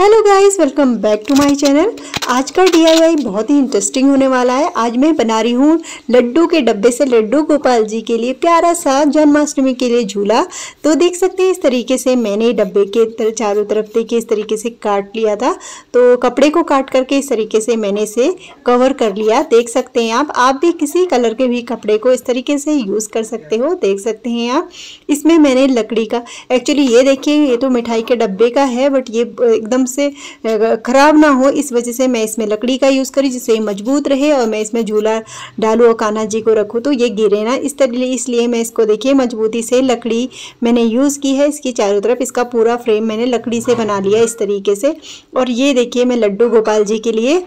hello guys welcome back to my channel आज का DIY बहुत ही इंटरेस्टिंग होने वाला है आज मैं बना रही हूँ लड्डू के डब्बे से लड्डू गोपाल जी के लिए प्यारा सा जन्माष्टमी के लिए झूला तो देख सकते हैं इस तरीके से मैंने डब्बे के चारों तरफ देखिए इस तरीके से काट लिया था तो कपड़े को काट करके इस तरीके से मैंने इसे कवर कर लिया देख सकते हैं आप आप भी किसी कलर के भी कपड़े को इस तरीके से यूज़ कर सकते हो देख सकते हैं आप इसमें मैंने लकड़ी का एक्चुअली ये देखिए ये तो मिठाई के डब्बे का है बट ये एकदम से ख़राब ना हो इस वजह से मैं इसमें लकड़ी का यूज़ करी जिससे ये मजबूत रहे और मैं इसमें झूला डालूँ और कान्हा जी को रखूँ तो ये गिरे ना इस तरह इसलिए मैं इसको देखिए मजबूती से लकड़ी मैंने यूज़ की है इसकी चारों तरफ इसका पूरा फ्रेम मैंने लकड़ी से बना लिया इस तरीके से और ये देखिए मैं लड्डू गोपाल जी के लिए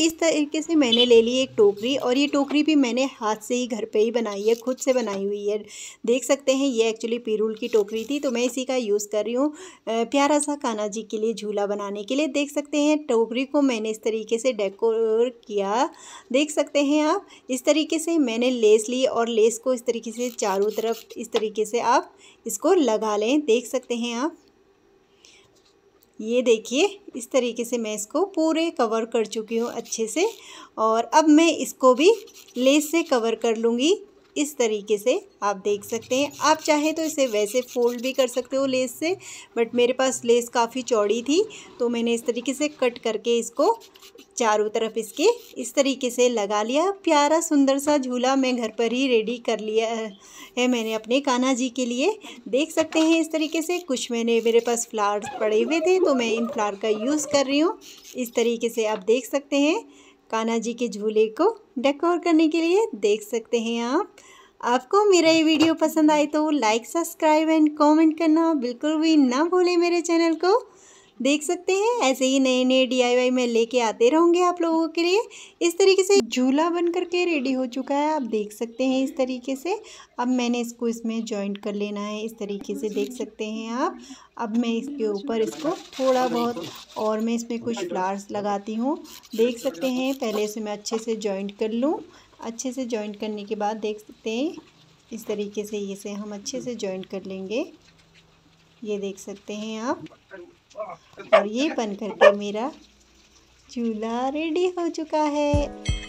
इस तरीके से मैंने ले ली एक टोकरी और ये टोकरी भी मैंने हाथ से ही घर पे ही बनाई है खुद से बनाई हुई है देख सकते हैं ये एक्चुअली पिरुल की टोकरी थी तो मैं इसी का यूज़ कर रही हूँ प्यारा सा काना जी के लिए झूला बनाने के लिए देख सकते हैं टोकरी को मैंने इस तरीके से डेकोर किया देख सकते हैं आप इस तरीके से मैंने लेस ली और लेस को इस तरीके से चारों तरफ इस तरीके से आप इसको लगा लें देख सकते हैं आप ये देखिए इस तरीके से मैं इसको पूरे कवर कर चुकी हूँ अच्छे से और अब मैं इसको भी लेस से कवर कर लूँगी इस तरीके से आप देख सकते हैं आप चाहें तो इसे वैसे फोल्ड भी कर सकते हो लेस से बट मेरे पास लेस काफ़ी चौड़ी थी तो मैंने इस तरीके से कट करके इसको चारों तरफ इसके इस तरीके से लगा लिया प्यारा सुंदर सा झूला मैं घर पर ही रेडी कर लिया है मैंने अपने कान्हा जी के लिए देख सकते हैं इस तरीके से कुछ मैंने मेरे पास फ्लावर्स पड़े हुए थे तो मैं इन फ्लावर का यूज़ कर रही हूँ इस तरीके से आप देख सकते हैं कान्हा जी के झूले को डेकोर करने के लिए देख सकते हैं आप आपको मेरा ये वीडियो पसंद आए तो लाइक सब्सक्राइब एंड कमेंट करना बिल्कुल भी ना भूलें मेरे चैनल को देख सकते हैं ऐसे ही नए नए वाई में लेके आते रहूँगी आप लोगों के लिए इस तरीके से झूला बन करके रेडी हो चुका है आप देख सकते हैं इस तरीके से अब मैंने इसको इसमें जॉइंट कर लेना है इस तरीके से देख सकते हैं आप अब मैं इसके ऊपर इसको थोड़ा बहुत और मैं इसमें कुछ फ्लावर्स लगाती हूँ देख सकते हैं पहले इसे मैं अच्छे से जॉइंट कर लूँ अच्छे से जॉइंट करने के बाद देख सकते हैं इस तरीके से इसे हम अच्छे से जॉइंट कर लेंगे ये देख सकते हैं आप और ये बन करके मेरा चूल्हा रेडी हो चुका है